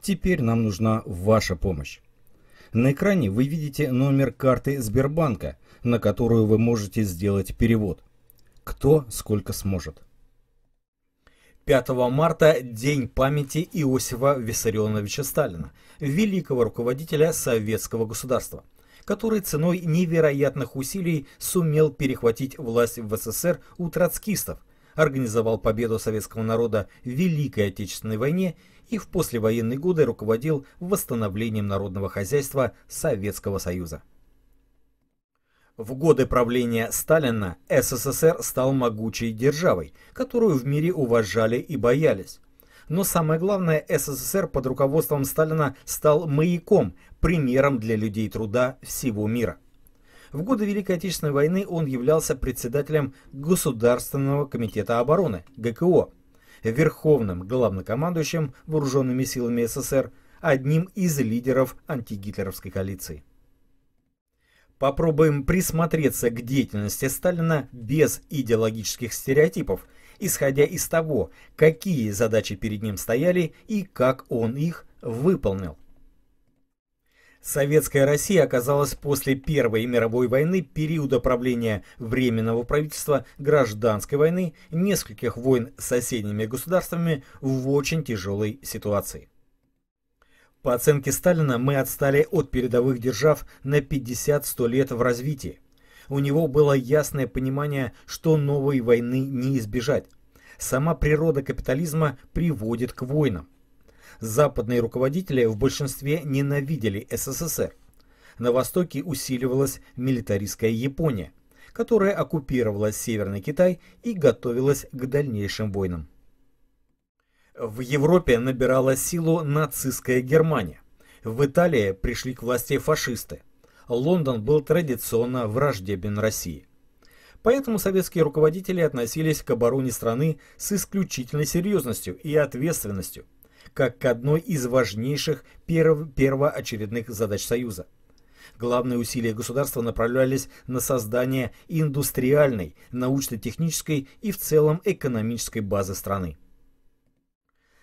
Теперь нам нужна ваша помощь. На экране вы видите номер карты Сбербанка, на которую вы можете сделать перевод. Кто сколько сможет. 5 марта – День памяти Иосифа Виссарионовича Сталина, великого руководителя советского государства, который ценой невероятных усилий сумел перехватить власть в СССР у троцкистов – организовал победу советского народа в Великой Отечественной войне и в послевоенные годы руководил восстановлением народного хозяйства Советского Союза. В годы правления Сталина СССР стал могучей державой, которую в мире уважали и боялись. Но самое главное, СССР под руководством Сталина стал маяком, примером для людей труда всего мира. В годы Великой Отечественной войны он являлся председателем Государственного комитета обороны ГКО, верховным главнокомандующим вооруженными силами СССР, одним из лидеров антигитлеровской коалиции. Попробуем присмотреться к деятельности Сталина без идеологических стереотипов, исходя из того, какие задачи перед ним стояли и как он их выполнил. Советская Россия оказалась после Первой мировой войны периода правления Временного правительства, гражданской войны, нескольких войн с соседними государствами в очень тяжелой ситуации. По оценке Сталина мы отстали от передовых держав на 50-100 лет в развитии. У него было ясное понимание, что новой войны не избежать. Сама природа капитализма приводит к войнам. Западные руководители в большинстве ненавидели СССР. На востоке усиливалась милитаристская Япония, которая оккупировала Северный Китай и готовилась к дальнейшим войнам. В Европе набирала силу нацистская Германия. В Италии пришли к власти фашисты. Лондон был традиционно враждебен России. Поэтому советские руководители относились к обороне страны с исключительной серьезностью и ответственностью – как к одной из важнейших перв первоочередных задач Союза. Главные усилия государства направлялись на создание индустриальной, научно-технической и в целом экономической базы страны.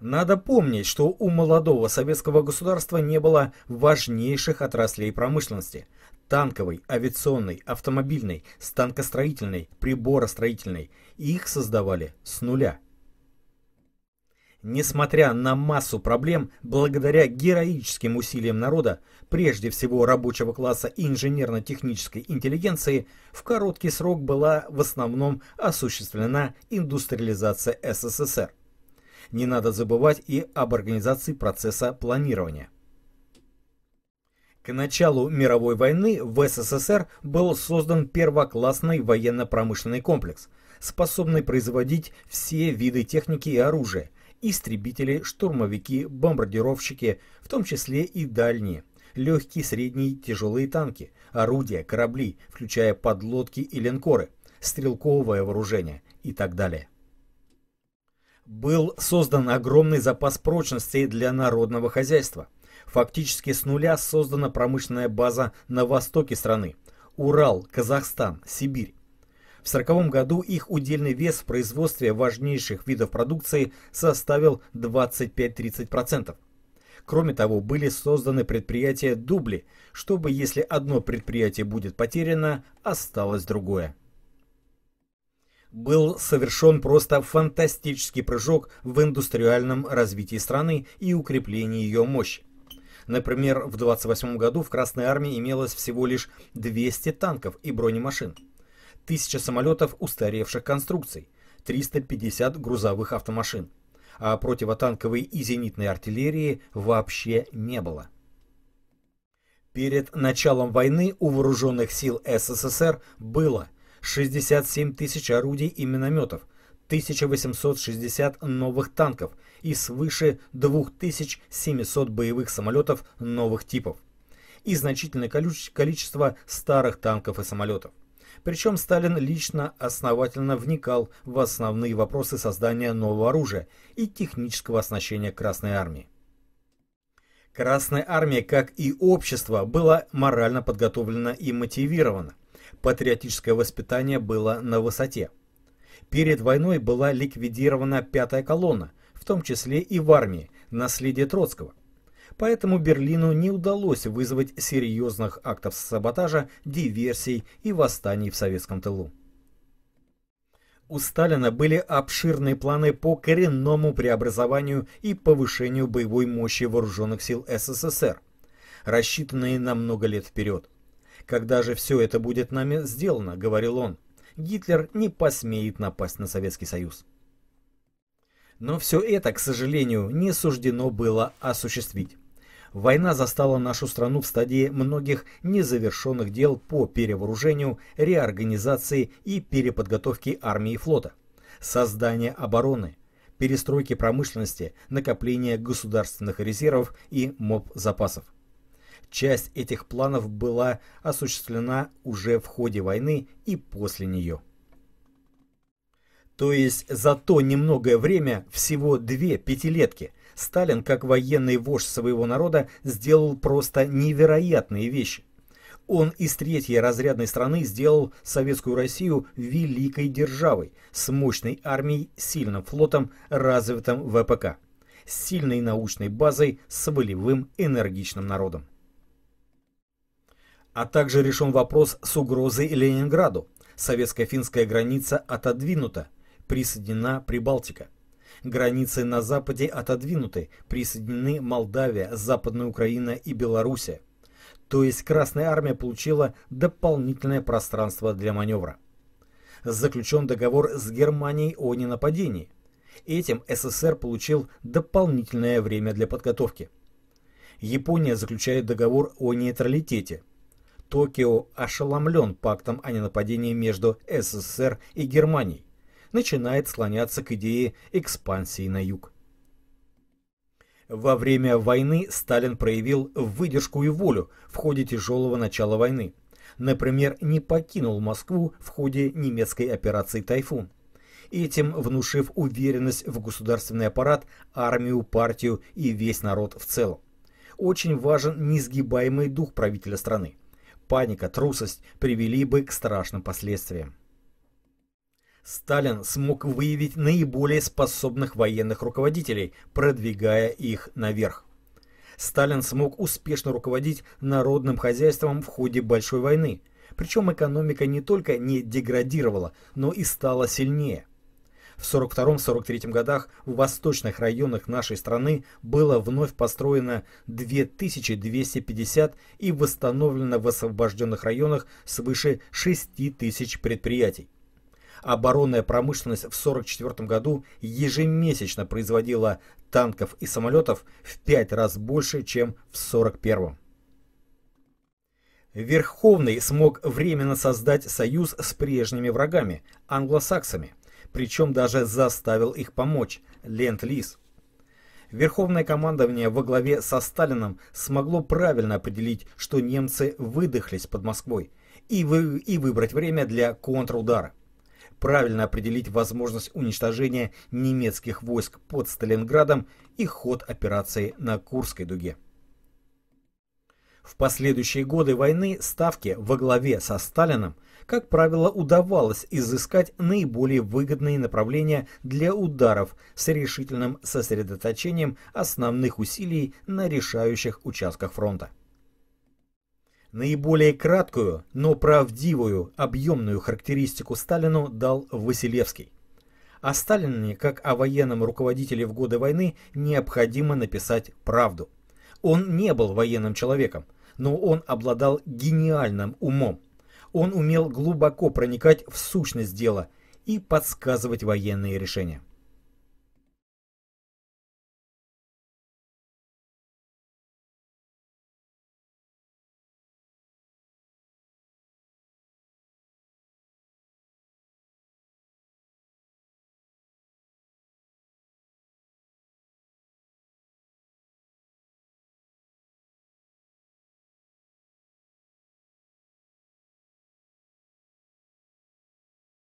Надо помнить, что у молодого советского государства не было важнейших отраслей промышленности – танковой, авиационной, автомобильной, станкостроительной, приборостроительной. Их создавали с нуля – Несмотря на массу проблем, благодаря героическим усилиям народа, прежде всего рабочего класса и инженерно-технической интеллигенции, в короткий срок была в основном осуществлена индустриализация СССР. Не надо забывать и об организации процесса планирования. К началу мировой войны в СССР был создан первоклассный военно-промышленный комплекс, способный производить все виды техники и оружия – истребители, штурмовики, бомбардировщики, в том числе и дальние, легкие, средние, тяжелые танки, орудия, корабли, включая подлодки и линкоры, стрелковое вооружение и так далее. Был создан огромный запас прочности для народного хозяйства. Фактически с нуля создана промышленная база на востоке страны. Урал, Казахстан, Сибирь в 1940 году их удельный вес в производстве важнейших видов продукции составил 25-30%. Кроме того, были созданы предприятия дубли, чтобы если одно предприятие будет потеряно, осталось другое. Был совершен просто фантастический прыжок в индустриальном развитии страны и укреплении ее мощи. Например, в 1928 году в Красной армии имелось всего лишь 200 танков и бронемашин. 1000 самолетов устаревших конструкций, 350 грузовых автомашин. А противотанковой и зенитной артиллерии вообще не было. Перед началом войны у вооруженных сил СССР было 67 тысяч орудий и минометов, 1860 новых танков и свыше 2700 боевых самолетов новых типов и значительное количество старых танков и самолетов. Причем Сталин лично основательно вникал в основные вопросы создания нового оружия и технического оснащения Красной Армии. Красная Армия, как и общество, была морально подготовлена и мотивирована. Патриотическое воспитание было на высоте. Перед войной была ликвидирована пятая колонна, в том числе и в армии, наследие Троцкого поэтому Берлину не удалось вызвать серьезных актов саботажа, диверсий и восстаний в советском тылу. У Сталина были обширные планы по коренному преобразованию и повышению боевой мощи вооруженных сил СССР, рассчитанные на много лет вперед. «Когда же все это будет нами сделано?» — говорил он. «Гитлер не посмеет напасть на Советский Союз». Но все это, к сожалению, не суждено было осуществить. Война застала нашу страну в стадии многих незавершенных дел по перевооружению, реорганизации и переподготовке армии и флота, создания обороны, перестройки промышленности, накопления государственных резервов и моб-запасов. Часть этих планов была осуществлена уже в ходе войны и после нее. То есть за то немногое время, всего две пятилетки, Сталин, как военный вождь своего народа, сделал просто невероятные вещи. Он из третьей разрядной страны сделал Советскую Россию великой державой, с мощной армией, сильным флотом, развитым ВПК, с сильной научной базой, с волевым энергичным народом. А также решен вопрос с угрозой Ленинграду. Советско-финская граница отодвинута, присоединена Прибалтика. Границы на западе отодвинуты, присоединены Молдавия, Западная Украина и Белоруссия. То есть Красная Армия получила дополнительное пространство для маневра. Заключен договор с Германией о ненападении. Этим СССР получил дополнительное время для подготовки. Япония заключает договор о нейтралитете. Токио ошеломлен пактом о ненападении между СССР и Германией начинает склоняться к идее экспансии на юг. Во время войны Сталин проявил выдержку и волю в ходе тяжелого начала войны. Например, не покинул Москву в ходе немецкой операции «Тайфун», этим внушив уверенность в государственный аппарат, армию, партию и весь народ в целом. Очень важен несгибаемый дух правителя страны. Паника, трусость привели бы к страшным последствиям. Сталин смог выявить наиболее способных военных руководителей, продвигая их наверх. Сталин смог успешно руководить народным хозяйством в ходе Большой войны. Причем экономика не только не деградировала, но и стала сильнее. В 1942-1943 годах в восточных районах нашей страны было вновь построено 2250 и восстановлено в освобожденных районах свыше 6000 предприятий оборонная промышленность в 1944 году ежемесячно производила танков и самолетов в пять раз больше, чем в 1941. Верховный смог временно создать союз с прежними врагами, англосаксами, причем даже заставил их помочь, Ленд-Лиз. Верховное командование во главе со Сталином смогло правильно определить, что немцы выдохлись под Москвой, и, вы, и выбрать время для контрудара правильно определить возможность уничтожения немецких войск под Сталинградом и ход операции на Курской дуге. В последующие годы войны ставки во главе со Сталином, как правило, удавалось изыскать наиболее выгодные направления для ударов с решительным сосредоточением основных усилий на решающих участках фронта. Наиболее краткую, но правдивую, объемную характеристику Сталину дал Василевский. О Сталине, как о военном руководителе в годы войны, необходимо написать правду. Он не был военным человеком, но он обладал гениальным умом. Он умел глубоко проникать в сущность дела и подсказывать военные решения.